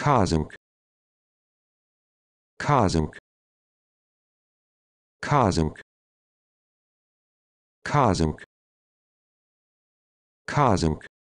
Kazakh Kazakh Kazakh Kazakh Kazakh